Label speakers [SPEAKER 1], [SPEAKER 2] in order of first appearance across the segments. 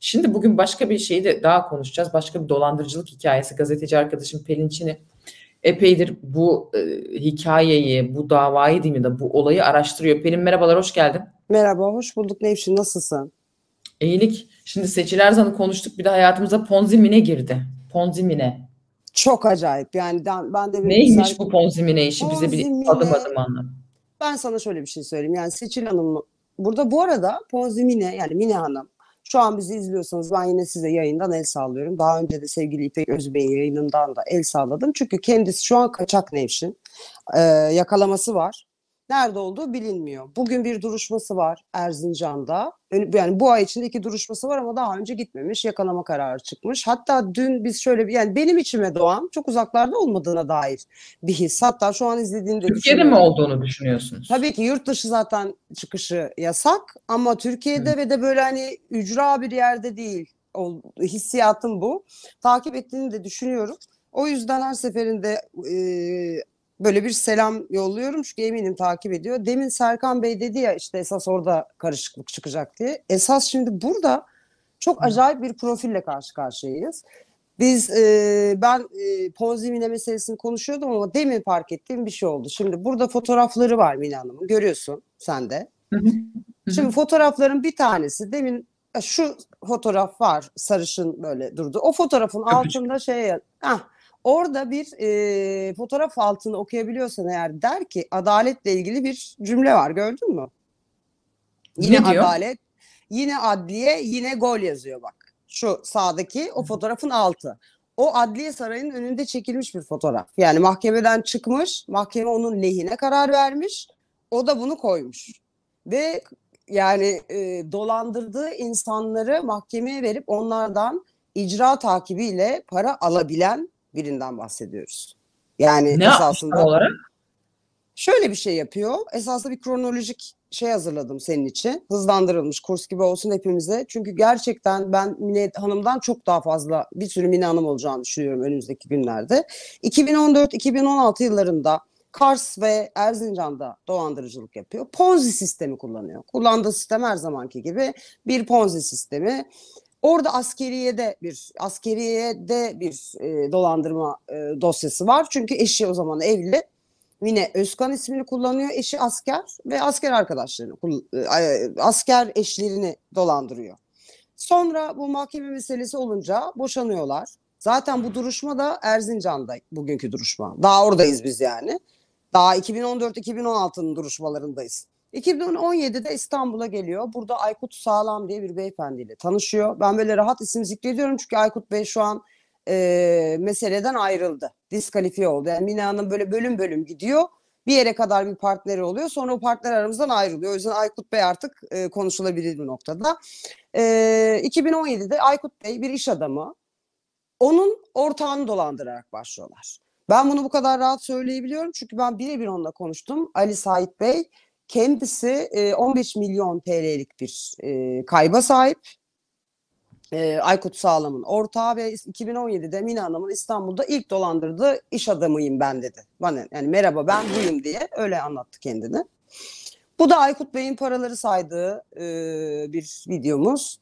[SPEAKER 1] Şimdi bugün başka bir şeyi de daha konuşacağız. Başka bir dolandırıcılık hikayesi. Gazeteci arkadaşım Pelin Çin'i epeydir bu e, hikayeyi, bu davayı değil mi de bu olayı araştırıyor. Pelin merhabalar, hoş geldin. Merhaba, hoş bulduk Nevşin. Nasılsın? İyilik. Şimdi Seçil Erzan'ı konuştuk. Bir de hayatımıza Ponzimine girdi. Ponzimine.
[SPEAKER 2] Çok acayip. Yani ben, de Neymiş güzel... bu
[SPEAKER 1] Ponzimine işi? Ponzimine... Bize bir adım adım anla.
[SPEAKER 2] Ben sana şöyle bir şey söyleyeyim. Yani Seçil Hanım burada bu arada Ponzimine yani Mine Hanım şu an bizi izliyorsanız ben yine size yayından el sağlıyorum. Daha önce de sevgili İpek Özbey'in yayınından da el sağladım. Çünkü kendisi şu an kaçak Nevşin. Ee, yakalaması var. Nerede olduğu bilinmiyor. Bugün bir duruşması var Erzincan'da. Yani bu ay içinde iki duruşması var ama daha önce gitmemiş. Yakalama kararı çıkmış. Hatta dün biz şöyle bir yani benim içime doğan çok uzaklarda olmadığına dair bir his. Hatta şu an izlediğimde Türkiye'de mi olduğunu
[SPEAKER 1] düşünüyorsunuz?
[SPEAKER 2] Tabii ki yurt dışı zaten çıkışı yasak ama Türkiye'de Hı. ve de böyle hani ücra bir yerde değil. O, hissiyatım bu. Takip ettiğini de düşünüyorum. O yüzden her seferinde e, böyle bir selam yolluyorum çünkü eminim takip ediyor. Demin Serkan Bey dedi ya işte esas orada karışıklık çıkacak diye. Esas şimdi burada çok acayip bir profille karşı karşıyayız. Biz e, ben e, Ponzi Mine meselesini konuşuyordum ama demin fark ettiğim bir şey oldu. Şimdi burada fotoğrafları var Mine Hanım'ın görüyorsun sen de. Şimdi fotoğrafların bir tanesi demin şu fotoğraf var sarışın böyle durdu. O fotoğrafın altında şey ah Orada bir e, fotoğraf altını okuyabiliyorsan eğer der ki adaletle ilgili bir cümle var gördün mü? Yine ne diyor? adalet, yine adliye, yine gol yazıyor bak. Şu sağdaki o fotoğrafın altı. O adliye sarayının önünde çekilmiş bir fotoğraf. Yani mahkemeden çıkmış, mahkeme onun lehine karar vermiş. O da bunu koymuş. Ve yani e, dolandırdığı insanları mahkemeye verip onlardan icra takibiyle para alabilen birinden bahsediyoruz. Yani ne esasında olarak? Şöyle bir şey yapıyor. Esasında bir kronolojik şey hazırladım senin için. Hızlandırılmış kurs gibi olsun hepimize. Çünkü gerçekten ben Mine Hanım'dan çok daha fazla bir sürü Mine Hanım olacağını düşünüyorum önümüzdeki günlerde. 2014-2016 yıllarında Kars ve Erzincan'da dolandırıcılık yapıyor. Ponzi sistemi kullanıyor. Kullandığı sistem her zamanki gibi bir Ponzi sistemi. Orada askeriye de bir askeriye de bir e, dolandırma e, dosyası var. Çünkü eşi o zaman evli. Mine Özkan ismini kullanıyor. Eşi asker ve asker arkadaşlarını, e, e, asker eşlerini dolandırıyor. Sonra bu mahkeme meselesi olunca boşanıyorlar. Zaten bu duruşma da Erzincan'da bugünkü duruşma. Daha oradayız biz yani. Daha 2014-2016'nın duruşmalarındayız. 2017'de İstanbul'a geliyor. Burada Aykut Sağlam diye bir beyefendiyle tanışıyor. Ben böyle rahat isim zikrediyorum çünkü Aykut Bey şu an e, meseleden ayrıldı. Diskalifiye oldu. Yani Mina Hanım böyle bölüm bölüm gidiyor. Bir yere kadar bir partneri oluyor. Sonra o partner aramızdan ayrılıyor. O yüzden Aykut Bey artık e, konuşulabilir bir noktada. E, 2017'de Aykut Bey bir iş adamı. Onun ortağını dolandırarak başlıyorlar. Ben bunu bu kadar rahat söyleyebiliyorum. Çünkü ben birebir onunla konuştum. Ali Sait Bey Kendisi 15 e, milyon TL'lik bir e, kayba sahip. E, Aykut Sağlam'ın ortağı ve 2017'de Mina Hanım'ın İstanbul'da ilk dolandırdığı iş adamıyım ben dedi. Bana yani merhaba ben buyum diye öyle anlattı kendini. Bu da Aykut Bey'in paraları saydığı bir videomuz.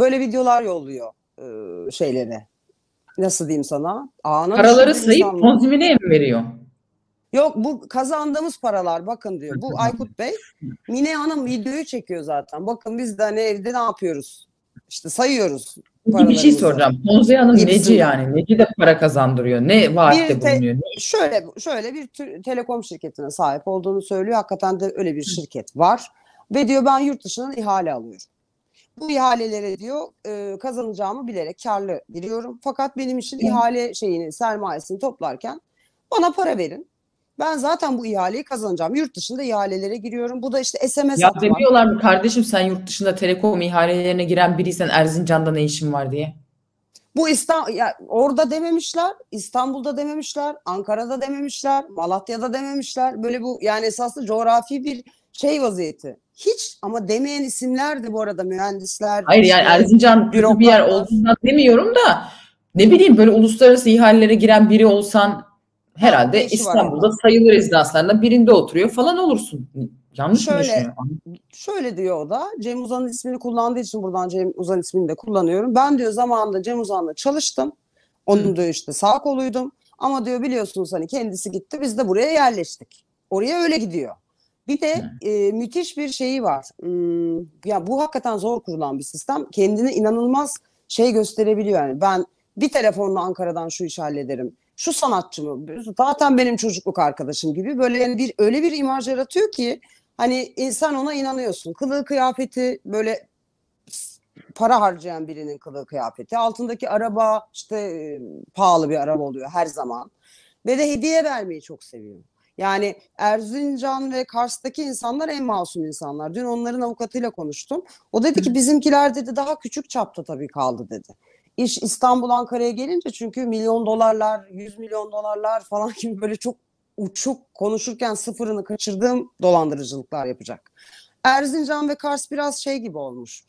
[SPEAKER 2] böyle videolar yolluyor e, şeylere. Nasıl diyeyim sana? Ağına paraları sayıp konzümüne mi veriyor? Yok bu kazandığımız paralar bakın diyor. Bu Aykut Bey Mine Hanım videoyu çekiyor zaten. Bakın biz de hani evde ne yapıyoruz? İşte sayıyoruz. Bir şey soracağım.
[SPEAKER 1] Ponzi Hanım Hepsi. neci yani? Neci de para kazandırıyor? Ne vaatte bulunuyor? Ne?
[SPEAKER 2] Şöyle şöyle bir telekom şirketine sahip olduğunu söylüyor. Hakikaten de öyle bir şirket var. Ve diyor ben yurt dışından ihale alıyorum. Bu ihalelere diyor e, kazanacağımı bilerek karlı giriyorum. Fakat benim için ihale şeyini sermayesini toplarken bana para verin. Ben zaten bu ihaleyi kazanacağım. Yurt dışında ihalelere giriyorum. Bu da işte SMS Ya atmak. demiyorlar mı kardeşim
[SPEAKER 1] sen yurt dışında telekom ihalelerine giren biriysen Erzincan'da ne işin var diye.
[SPEAKER 2] Bu İstanbul, ya orada dememişler, İstanbul'da dememişler, Ankara'da dememişler, Malatya'da dememişler. Böyle bu yani esaslı coğrafi bir şey vaziyeti. Hiç ama demeyen isimler de bu arada mühendisler. Hayır yani Erzincan
[SPEAKER 1] bir yer olduğundan demiyorum da ne bileyim böyle uluslararası ihalelere giren biri olsan
[SPEAKER 2] herhalde ha, İstanbul'da
[SPEAKER 1] var. sayılır izlaslarından birinde oturuyor falan olursun. Yanlış şöyle, mı
[SPEAKER 2] Şöyle diyor o da Cem Uzan'ın ismini kullandığı için buradan Cem Uzan ismini de kullanıyorum. Ben diyor zamanında Cem Uzan'la çalıştım. Onun Hı. diyor işte sağ koluydum. Ama diyor biliyorsunuz hani kendisi gitti biz de buraya yerleştik. Oraya öyle gidiyor. Bir de Hı. e, müthiş bir şeyi var. Hmm, ya bu hakikaten zor kurulan bir sistem. Kendini inanılmaz şey gösterebiliyor yani. Ben bir telefonla Ankara'dan şu işi hallederim şu sanatçı mı? Zaten benim çocukluk arkadaşım gibi böyle yani bir öyle bir imaj yaratıyor ki hani insan ona inanıyorsun. Kılığı kıyafeti böyle para harcayan birinin kılığı kıyafeti. Altındaki araba işte e, pahalı bir araba oluyor her zaman. Ve de hediye vermeyi çok seviyor. Yani Erzincan ve Kars'taki insanlar en masum insanlar. Dün onların avukatıyla konuştum. O dedi ki bizimkiler dedi daha küçük çapta tabii kaldı dedi iş İstanbul Ankara'ya gelince çünkü milyon dolarlar, yüz milyon dolarlar falan gibi böyle çok uçuk konuşurken sıfırını kaçırdığım dolandırıcılıklar yapacak. Erzincan ve Kars biraz şey gibi olmuş.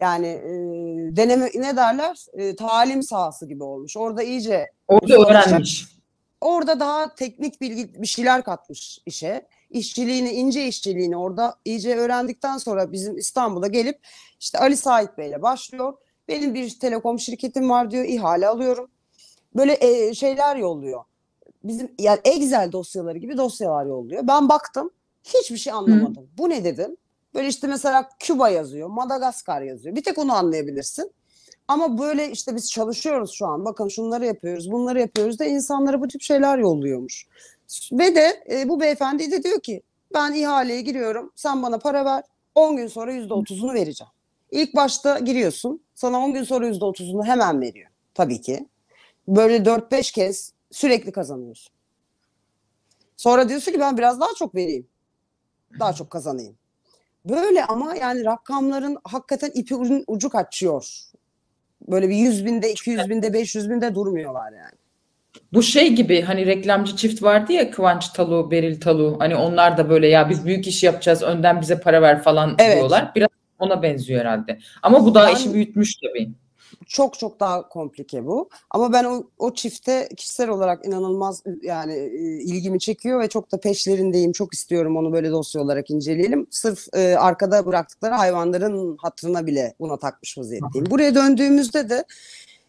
[SPEAKER 2] Yani e, deneme ne derler? E, talim sahası gibi olmuş. Orada iyice orada öğrenmiş. Orada daha teknik bilgi bir şeyler katmış işe. İşçiliğini, ince işçiliğini orada iyice öğrendikten sonra bizim İstanbul'a gelip işte Ali Sait Bey'le başlıyor benim bir telekom şirketim var diyor ihale alıyorum. Böyle e, şeyler yolluyor. Bizim yani Excel dosyaları gibi dosyalar yolluyor. Ben baktım hiçbir şey anlamadım. Hı. Bu ne dedim? Böyle işte mesela Küba yazıyor, Madagaskar yazıyor. Bir tek onu anlayabilirsin. Ama böyle işte biz çalışıyoruz şu an. Bakın şunları yapıyoruz, bunları yapıyoruz da insanlara bu tip şeyler yolluyormuş. Ve de e, bu beyefendi de diyor ki ben ihaleye giriyorum. Sen bana para ver. 10 gün sonra %30'unu vereceğim. İlk başta giriyorsun. Sana 10 gün sonra %30'unu hemen veriyor. Tabii ki. Böyle 4-5 kez sürekli kazanıyorsun. Sonra diyorsun ki ben biraz daha çok vereyim. Daha çok kazanayım. Böyle ama yani rakamların hakikaten ipi ucu kaçıyor. Böyle bir 100 binde, 200 binde, 500 binde durmuyorlar yani. Bu şey
[SPEAKER 1] gibi hani reklamcı çift vardı ya Kıvanç Talu, Beril Talu. Hani onlar da böyle ya biz büyük iş yapacağız önden bize para ver falan evet. diyorlar. Biraz ona benziyor herhalde. Ama bu daha ben, işi büyütmüş tabii.
[SPEAKER 2] Çok çok daha komplike bu. Ama ben o, o çifte kişisel olarak inanılmaz yani ilgimi çekiyor ve çok da peşlerindeyim. Çok istiyorum onu böyle dosya olarak inceleyelim. Sırf e, arkada bıraktıkları hayvanların hatırına bile buna takmış vaziyetteyim. Buraya döndüğümüzde de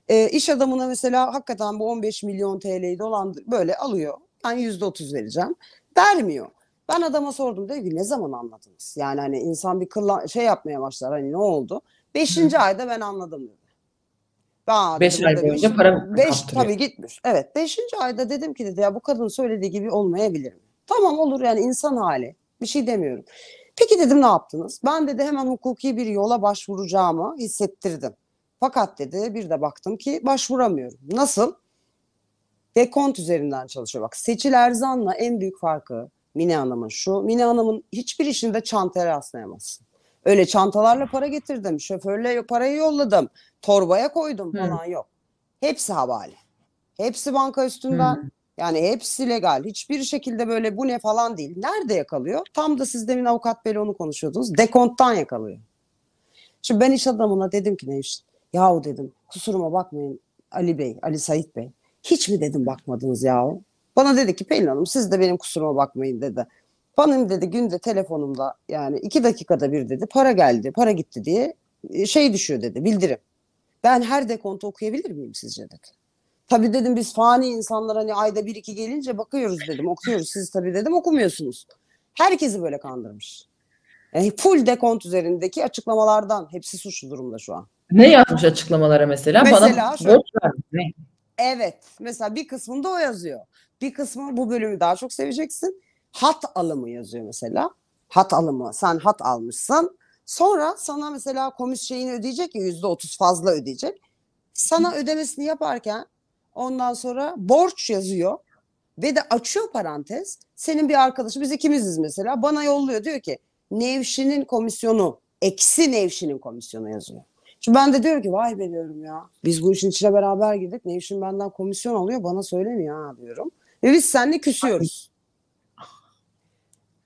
[SPEAKER 2] e, iş adamına mesela hakikaten bu 15 milyon TL'yi dolandır böyle alıyor. Ben %30 vereceğim. Vermiyor. Ben adama sordum dedi ki ne zaman anladınız? Yani hani insan bir kılla şey yapmaya başlar hani ne oldu? Beşinci ayda ben anladım dedi. Ben beş dedim, ay dedim, boyunca para beş, tabii gitmiş. Evet beşinci ayda dedim ki dedi ya bu kadın söylediği gibi olmayabilir mi? Tamam olur yani insan hali bir şey demiyorum. Peki dedim ne yaptınız? Ben dedi hemen hukuki bir yola başvuracağımı hissettirdim. Fakat dedi bir de baktım ki başvuramıyorum. Nasıl? Dekont üzerinden çalışıyor. Bak Seçil Erzan'la en büyük farkı Mine Hanım'ın şu. Mine Hanım'ın hiçbir işinde çantaya rastlayamazsın. Öyle çantalarla para getirdim, şoförle parayı yolladım, torbaya koydum falan Hı. yok. Hepsi havale. Hepsi banka üstünden. Hı. Yani hepsi legal. Hiçbir şekilde böyle bu ne falan değil. Nerede yakalıyor? Tam da siz demin avukat beyle onu konuşuyordunuz. Dekonttan yakalıyor. Şimdi ben iş adamına dedim ki ne iş? Yahu dedim kusuruma bakmayın Ali Bey, Ali Sait Bey. Hiç mi dedim bakmadınız yahu? Bana dedi ki Pelin Hanım siz de benim kusuruma bakmayın dedi. Fanım dedi günde telefonumda yani iki dakikada bir dedi para geldi para gitti diye e, şey düşüyor dedi bildirim. Ben her dekontu okuyabilir miyim sizce dedi. Tabi dedim biz fani insanlar hani ayda bir iki gelince bakıyoruz dedim okuyoruz siz tabi dedim okumuyorsunuz. Herkesi böyle kandırmış. Yani e, full dekont üzerindeki açıklamalardan hepsi suçlu durumda şu an. Ne yapmış açıklamalara mesela? mesela Bana şöyle, borç vermiş. Evet. Mesela bir kısmında o yazıyor. Bir kısmı bu bölümü daha çok seveceksin. Hat alımı yazıyor mesela. Hat alımı. Sen hat almışsın. Sonra sana mesela komis şeyini ödeyecek ya yüzde otuz fazla ödeyecek. Sana ödemesini yaparken ondan sonra borç yazıyor ve de açıyor parantez. Senin bir arkadaşı biz ikimiziz mesela bana yolluyor diyor ki Nevşin'in komisyonu eksi Nevşin'in komisyonu yazıyor. Şimdi ben de diyorum ki vay be diyorum ya. Biz bu işin içine beraber girdik. işin benden komisyon alıyor bana söylemiyor ha diyorum. Ve biz seninle küsüyoruz.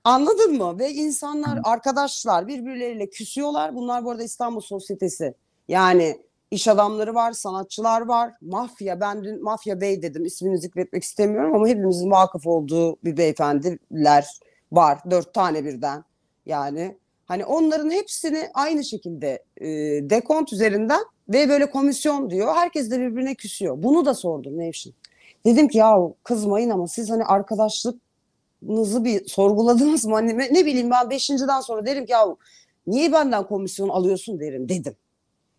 [SPEAKER 2] Anladın mı? Ve insanlar, arkadaşlar birbirleriyle küsüyorlar. Bunlar bu arada İstanbul Sosyetesi. Yani iş adamları var, sanatçılar var. Mafya, ben dün Mafya Bey dedim. İsmini zikretmek istemiyorum ama hepimizin vakıf olduğu bir beyefendiler var. Dört tane birden. Yani Hani onların hepsini aynı şekilde e, dekont üzerinden ve böyle komisyon diyor. Herkes de birbirine küsüyor. Bunu da sordum Nevşin. Dedim ki ya kızmayın ama siz hani arkadaşlıkınızı bir sorguladınız mı? Hani ne bileyim ben beşinciden sonra derim ki ya niye benden komisyon alıyorsun derim dedim.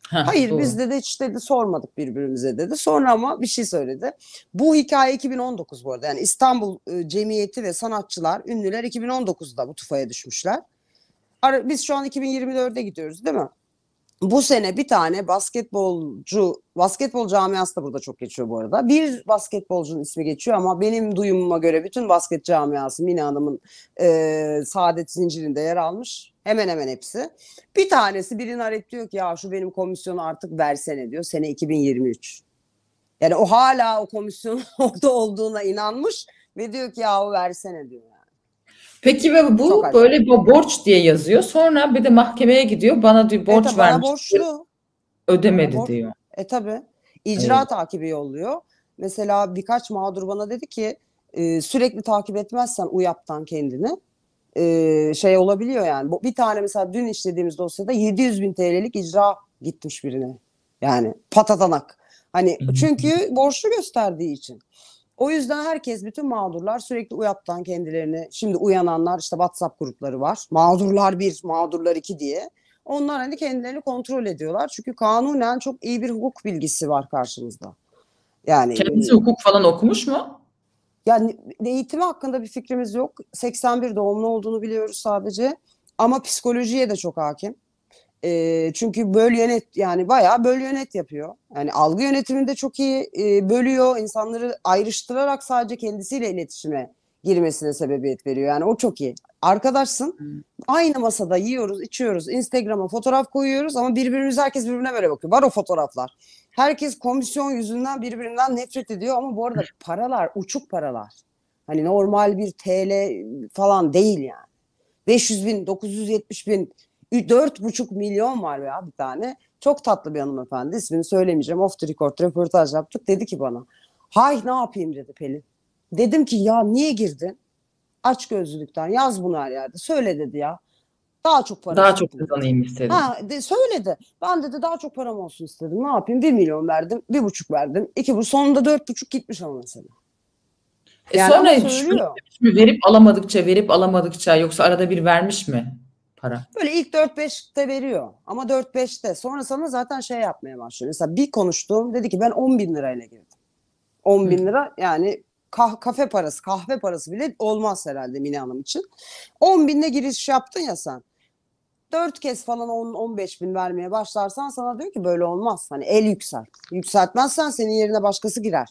[SPEAKER 1] Ha, Hayır doğru. biz
[SPEAKER 2] dedi hiç dedi sormadık birbirimize dedi. Sonra ama bir şey söyledi. Bu hikaye 2019 bu arada. Yani İstanbul e, Cemiyeti ve sanatçılar, ünlüler 2019'da bu tufaya düşmüşler biz şu an 2024'e gidiyoruz değil mi? Bu sene bir tane basketbolcu, basketbol camiası da burada çok geçiyor bu arada. Bir basketbolcunun ismi geçiyor ama benim duyumuma göre bütün basket camiası Mine Hanım'ın e, saadet zincirinde yer almış. Hemen hemen hepsi. Bir tanesi birini arayıp diyor ki ya şu benim komisyonu artık versene diyor. Sene 2023. Yani o hala o komisyon orada olduğuna inanmış ve diyor ki ya o versene diyor. Peki ve bu Çok böyle acayip. borç
[SPEAKER 1] diye yazıyor. Sonra bir de mahkemeye gidiyor. Bana diyor e, borç e, vermiş. borçlu. Ödemedi borç. diyor.
[SPEAKER 2] E tabi. İcra evet. takibi yolluyor. Mesela birkaç mağdur bana dedi ki e, sürekli takip etmezsen UYAP'tan kendini e, şey olabiliyor yani. Bir tane mesela dün işlediğimiz dosyada 700 bin TL'lik icra gitmiş birine. Yani patatanak. Hani çünkü borçlu gösterdiği için. O yüzden herkes bütün mağdurlar sürekli uyaptan kendilerini şimdi uyananlar işte WhatsApp grupları var. Mağdurlar bir, mağdurlar iki diye. Onlar hani kendilerini kontrol ediyorlar. Çünkü kanunen çok iyi bir hukuk bilgisi var karşımızda. Yani kendisi e, hukuk falan okumuş mu? Yani eğitimi hakkında bir fikrimiz yok. 81 doğumlu olduğunu biliyoruz sadece. Ama psikolojiye de çok hakim. E, çünkü böl yönet yani bayağı böl yönet yapıyor. Yani algı yönetiminde çok iyi e, bölüyor. insanları ayrıştırarak sadece kendisiyle iletişime girmesine sebebiyet veriyor. Yani o çok iyi. Arkadaşsın. Hmm. Aynı masada yiyoruz, içiyoruz. Instagram'a fotoğraf koyuyoruz ama birbirimiz herkes birbirine böyle bakıyor. Var o fotoğraflar. Herkes komisyon yüzünden birbirinden nefret ediyor ama bu arada paralar uçuk paralar. Hani normal bir TL falan değil yani. 500 bin, 970 bin 4,5 milyon var ya bir tane. Çok tatlı bir hanımefendi. İsmini söylemeyeceğim. Off the record röportaj yaptık. Dedi ki bana. Hay ne yapayım dedi Pelin. Dedim ki ya niye girdin? Aç gözlülükten yaz bunu her yerde. Söyle dedi ya. Daha çok para. Daha çok kazanayım istedim. Ha, de, söyledi. Ben dedi daha çok param olsun istedim. Ne yapayım? Bir milyon verdim. Bir buçuk verdim. iki bu Sonunda dört buçuk gitmiş ama mesela. E yani e sonra hiç
[SPEAKER 1] verip alamadıkça verip alamadıkça yoksa arada bir vermiş mi?
[SPEAKER 2] para. Böyle ilk 4-5'te veriyor ama 4-5'te. Sonra sana zaten şey yapmaya başlıyor. Mesela bir konuştuğum dedi ki ben 10 bin lirayla girdim. 10 bin lira yani kah kafe parası, kahve parası bile olmaz herhalde Mine Hanım için. 10 binle giriş yaptın ya sen. 4 kez falan 10-15 bin vermeye başlarsan sana diyor ki böyle olmaz. Hani el yükselt. Yükseltmezsen senin yerine başkası girer.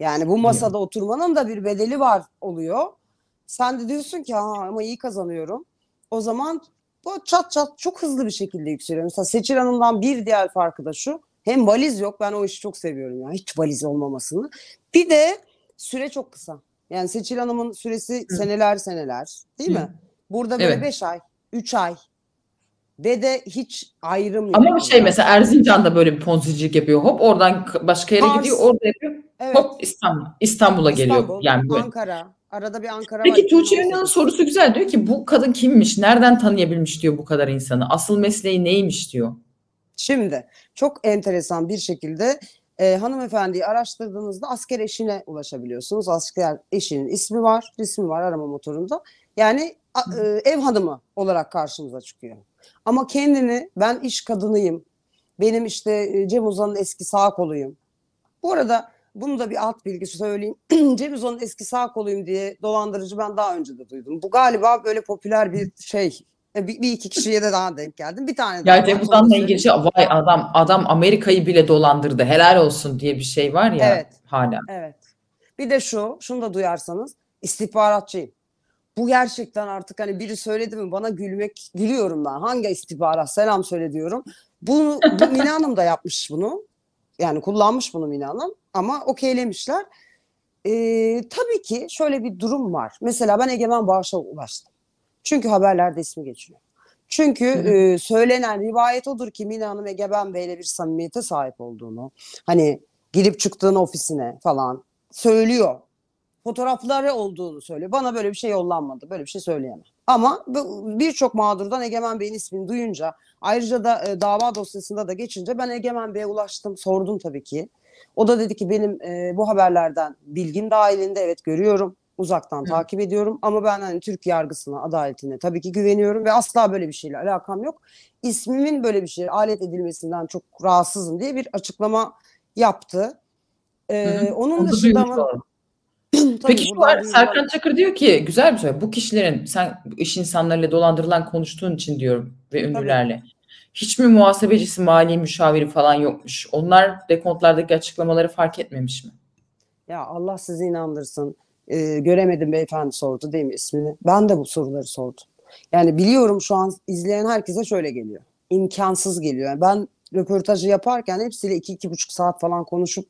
[SPEAKER 2] Yani bu masada yani. oturmanın da bir bedeli var oluyor. Sen de diyorsun ki ha ama iyi kazanıyorum o zaman bu çat çat çok hızlı bir şekilde yükseliyor. Mesela Seçil Hanım'dan bir diğer farkı da şu. Hem valiz yok ben o işi çok seviyorum ya yani, hiç valiz olmamasını. Bir de süre çok kısa. Yani Seçil Hanım'ın süresi Hı. seneler seneler değil Hı. mi? Burada böyle 5 evet. Beş ay, 3 ay ve de hiç ayrım yok. Ama bir şey mesela
[SPEAKER 1] Erzincan'da böyle bir ponzicilik yapıyor. Hop oradan başka yere Pars. gidiyor, orada yapıyor. Evet. Hop İstanbul, İstanbul'a İstanbul, geliyor. Yani
[SPEAKER 2] böyle. Arada bir Ankara Peki
[SPEAKER 1] Tuğçe Ünal'ın sorusu güzel. Diyor ki bu kadın kimmiş? Nereden tanıyabilmiş diyor bu kadar insanı. Asıl mesleği neymiş diyor.
[SPEAKER 2] Şimdi çok enteresan bir şekilde e, hanımefendiyi araştırdığınızda asker eşine ulaşabiliyorsunuz. Asker eşinin ismi var, resmi var arama motorunda. Yani a, e, ev hanımı olarak karşımıza çıkıyor. Ama kendini ben iş kadınıyım. Benim işte e, Cem Uzan'ın eski sağ koluyum. Bu arada bunu da bir alt bilgi söyleyeyim. Cem Uzan'ın eski sağ koluyum diye dolandırıcı ben daha önce de duydum. Bu galiba böyle popüler bir şey. E, bir, bir iki kişiye de daha denk geldim. Bir tane ya Cem Uzan'la ilgili şey,
[SPEAKER 1] vay adam adam Amerika'yı bile dolandırdı. Helal olsun diye bir şey var ya evet. hala.
[SPEAKER 2] Evet. Bir de şu, şunu da duyarsanız istihbaratçıyım. Bu gerçekten artık hani biri söyledi mi bana gülmek gülüyorum ben. Hangi istihbarat selam söyle diyorum. Bunu bu Mine Hanım da yapmış bunu. Yani kullanmış bunu Mine Hanım, ama okeylemişler. Ee, tabii ki şöyle bir durum var. Mesela ben Egemen Bağış'a ulaştım. Çünkü haberlerde ismi geçiyor. Çünkü E, söylenen rivayet odur ki Mine Hanım Egemen Bey'le bir samimiyete sahip olduğunu, hani girip çıktığın ofisine falan söylüyor. Fotoğrafları olduğunu söylüyor. Bana böyle bir şey yollanmadı, böyle bir şey söyleyemem. Ama birçok mağdurdan Egemen Bey'in ismini duyunca ayrıca da e, dava dosyasında da geçince ben Egemen Bey'e ulaştım sordum tabii ki. O da dedi ki benim e, bu haberlerden bilgim dahilinde evet görüyorum uzaktan Hı. takip ediyorum ama ben hani Türk yargısına adaletine tabii ki güveniyorum ve asla böyle bir şeyle alakam yok. İsmimin böyle bir şey alet edilmesinden çok rahatsızım diye bir açıklama yaptı. Ee, Hı -hı. onun dışında ama... Peki şu var, Serkan
[SPEAKER 1] Çakır diyor ki güzel bir soru. Bu kişilerin sen iş insanlarıyla dolandırılan konuştuğun için diyor ve ünlülerle. Hiç mi muhasebecisi, mali müşaviri falan yokmuş? Onlar dekontlardaki açıklamaları fark etmemiş mi?
[SPEAKER 2] Ya Allah sizi inandırsın. Ee, göremedim beyefendi sordu değil mi ismini? Ben de bu soruları sordum. Yani biliyorum şu an izleyen herkese şöyle geliyor. İmkansız geliyor. Yani ben röportajı yaparken hepsiyle iki iki buçuk saat falan konuşup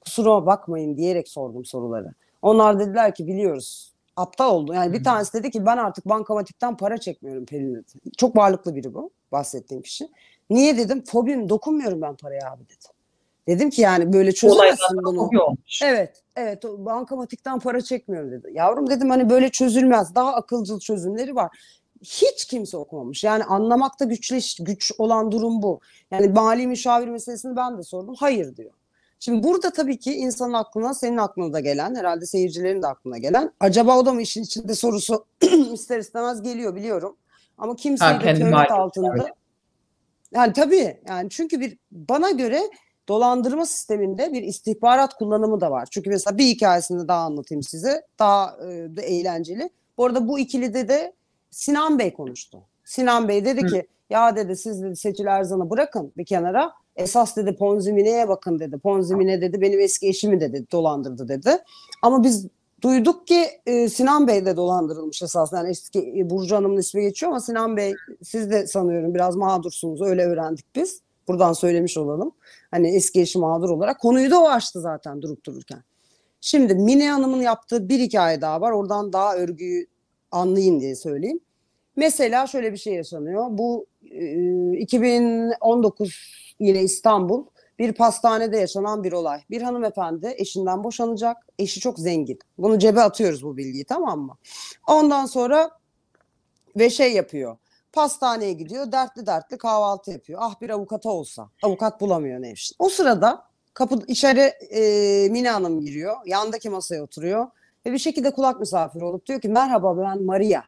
[SPEAKER 2] kusura bakmayın diyerek sordum soruları. Onlar dediler ki biliyoruz. Aptal oldu. Yani bir tanesi dedi ki ben artık bankamatikten para çekmiyorum Pelin dedi. Çok varlıklı biri bu bahsettiğim kişi. Niye dedim? Fobim dokunmuyorum ben paraya abi dedi. Dedim ki yani böyle çözemezsin bunu. Evet, evet bankamatikten para çekmiyorum dedi. Yavrum dedim hani böyle çözülmez. Daha akılcıl çözümleri var. Hiç kimse okumamış. Yani anlamakta güçleş, güç olan durum bu. Yani mali müşavir meselesini ben de sordum. Hayır diyor. Şimdi burada tabii ki insanın aklına, senin aklına da gelen, herhalde seyircilerin de aklına gelen acaba o da mı işin içinde sorusu ister istemez geliyor biliyorum. Ama kimseyi de töhmet altında. Yani tabii yani çünkü bir bana göre dolandırma sisteminde bir istihbarat kullanımı da var. Çünkü mesela bir hikayesini daha anlatayım size. Daha e, da eğlenceli. Bu arada bu ikilide de Sinan Bey konuştu. Sinan Bey dedi Hı. ki ya dedi siz dedi Seçil Erzan'ı bırakın bir kenara. Esas dedi Ponzimine'ye bakın dedi. Ponzimine dedi benim eski eşimi dedi dolandırdı dedi. Ama biz duyduk ki e, Sinan Bey de dolandırılmış esas. Yani eski e, Burcu Hanım'ın ismi geçiyor ama Sinan Bey siz de sanıyorum biraz mağdursunuz öyle öğrendik biz. Buradan söylemiş olalım. Hani eski eşi mağdur olarak konuyu da o açtı zaten durup dururken. Şimdi Mine Hanım'ın yaptığı bir hikaye daha var. Oradan daha örgüyü anlayın diye söyleyeyim. Mesela şöyle bir şey yaşanıyor. Bu e, 2019 yine İstanbul bir pastanede yaşanan bir olay. Bir hanımefendi eşinden boşanacak. Eşi çok zengin. Bunu cebe atıyoruz bu bilgiyi tamam mı? Ondan sonra ve şey yapıyor. Pastaneye gidiyor dertli dertli kahvaltı yapıyor. Ah bir avukata olsa. Avukat bulamıyor Nevşin. O sırada kapı içeri e, Mine Hanım giriyor. Yandaki masaya oturuyor. Ve bir şekilde kulak misafiri olup diyor ki merhaba ben Maria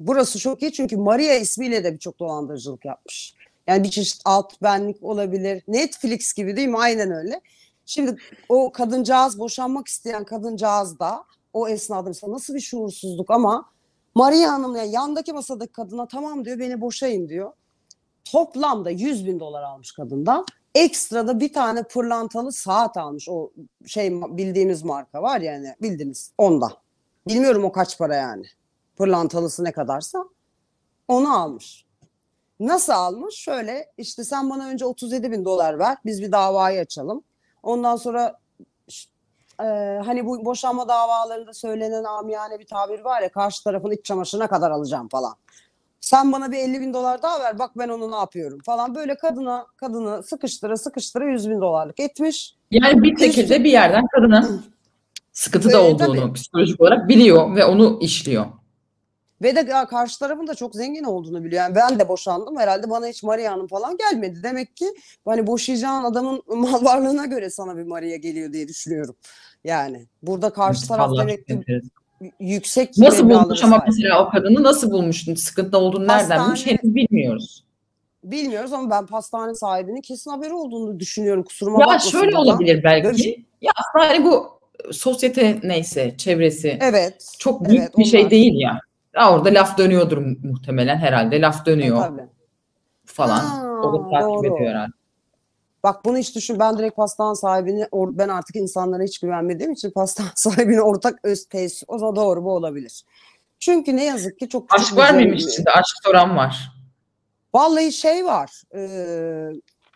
[SPEAKER 2] burası çok iyi çünkü Maria ismiyle de birçok dolandırıcılık yapmış. Yani bir çeşit alt benlik olabilir. Netflix gibi değil mi? Aynen öyle. Şimdi o kadıncağız boşanmak isteyen kadıncağız da o esnada mesela nasıl bir şuursuzluk ama Maria Hanım yani yandaki masadaki kadına tamam diyor beni boşayın diyor. Toplamda 100 bin dolar almış kadından. Ekstra da bir tane pırlantalı saat almış. O şey bildiğimiz marka var yani bildiniz onda. Bilmiyorum o kaç para yani pırlantalısı ne kadarsa onu almış. Nasıl almış? Şöyle işte sen bana önce 37 bin dolar ver biz bir davayı açalım. Ondan sonra e, hani bu boşanma davalarında söylenen amiyane bir tabir var ya karşı tarafın iç çamaşırına kadar alacağım falan. Sen bana bir 50 bin dolar daha ver bak ben onu ne yapıyorum falan. Böyle kadına kadını sıkıştıra sıkıştıra 100 bin dolarlık etmiş. Yani bir şekilde bir yerden kadına
[SPEAKER 1] sıkıntı da ee, olduğunu tabii. psikolojik olarak biliyor ve onu işliyor.
[SPEAKER 2] Ve de karşı tarafın da çok zengin olduğunu biliyor. Yani ben de boşandım. Herhalde bana hiç Maria Hanım falan gelmedi. Demek ki hani boşayacağın adamın mal varlığına göre sana bir Maria geliyor diye düşünüyorum. Yani burada karşı taraf demek ki yüksek Nasıl bulmuş ama sahip. mesela o kadını nasıl
[SPEAKER 1] bulmuştun? Sıkıntı olduğunu Hastane, nereden bulmuş? Henüz bilmiyoruz.
[SPEAKER 2] Bilmiyoruz ama ben pastane sahibinin kesin haberi olduğunu düşünüyorum. Kusuruma ya şöyle bana. olabilir
[SPEAKER 1] belki. Görüş- şey- ya aslında hani bu sosyete neyse çevresi.
[SPEAKER 2] Evet. Çok büyük evet,
[SPEAKER 1] bir onlar. şey değil ya. Ya orada laf dönüyordur muhtemelen herhalde. Laf dönüyor. Tabii. Falan. Ha, o da takip ediyor herhalde.
[SPEAKER 2] Bak bunu hiç düşün. Ben direkt pastan sahibini, or, ben artık insanlara hiç güvenmediğim için pastan sahibini ortak öz tesis. O da doğru bu olabilir. Çünkü ne yazık ki çok... Aşk var mıymış içinde?
[SPEAKER 1] Aşk soran var.
[SPEAKER 2] Vallahi şey var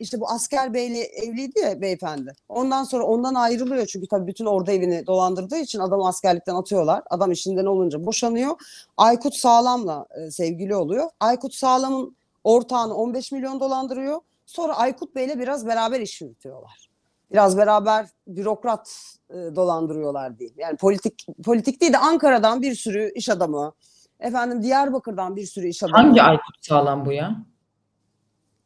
[SPEAKER 2] işte bu asker beyle evliydi ya beyefendi. Ondan sonra ondan ayrılıyor çünkü tabii bütün orada evini dolandırdığı için adamı askerlikten atıyorlar. Adam işinden olunca boşanıyor. Aykut Sağlam'la e, sevgili oluyor. Aykut Sağlam'ın ortağını 15 milyon dolandırıyor. Sonra Aykut Bey'le biraz beraber iş yürütüyorlar. Biraz beraber bürokrat e, dolandırıyorlar diyeyim. Yani politik politik değil de Ankara'dan bir sürü iş adamı, efendim Diyarbakır'dan bir sürü iş adamı. Hangi Aykut Sağlam bu ya?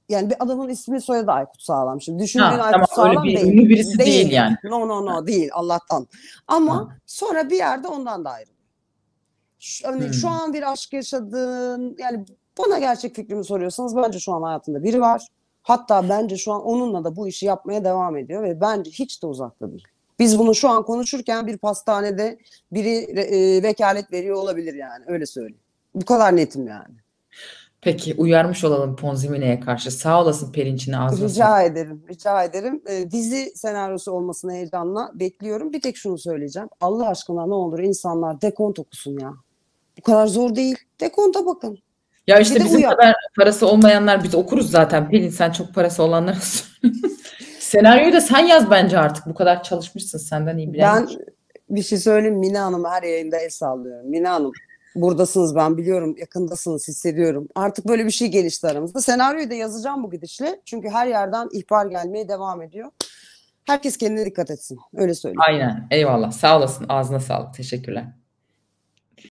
[SPEAKER 2] yani bir adamın ismi soyadı Aykut Sağlam. Şimdi düşündüğün ha, Aykut tamam, Sağlam bir, değil. Ünlü birisi değil. değil yani. No no no değil Allah'tan. Ama ha. sonra bir yerde ondan da ayrılıyor. Şu, hani hmm. şu an bir aşk yaşadığın yani bana gerçek fikrimi soruyorsanız bence şu an hayatında biri var. Hatta bence şu an onunla da bu işi yapmaya devam ediyor ve bence hiç de uzakta değil. Biz bunu şu an konuşurken bir pastanede biri e, vekalet veriyor olabilir yani öyle söyleyeyim. Bu kadar netim yani.
[SPEAKER 1] Peki uyarmış olalım Ponzimine'ye karşı. Sağ olasın Perinçin'e az Rica
[SPEAKER 2] ederim, rica ederim. Ee, dizi senaryosu olmasını heyecanla bekliyorum. Bir tek şunu söyleyeceğim. Allah aşkına ne olur insanlar dekont okusun ya. Bu kadar zor değil. Dekonta bakın.
[SPEAKER 1] Ya işte bizim kadar parası olmayanlar biz okuruz zaten. Pelin sen çok parası olanlara Senaryoyu da sen yaz bence artık. Bu kadar çalışmışsın senden iyi bilen. Ben
[SPEAKER 2] bir şey söyleyeyim Mine Hanım her yayında el sallıyorum. Mina Hanım buradasınız ben biliyorum yakındasınız hissediyorum. Artık böyle bir şey gelişti aramızda. Senaryoyu da yazacağım bu gidişle. Çünkü her yerden ihbar gelmeye devam ediyor. Herkes kendine dikkat etsin. Öyle söyleyeyim. Aynen. Eyvallah. Sağ olasın. Ağzına
[SPEAKER 1] sağlık. Teşekkürler.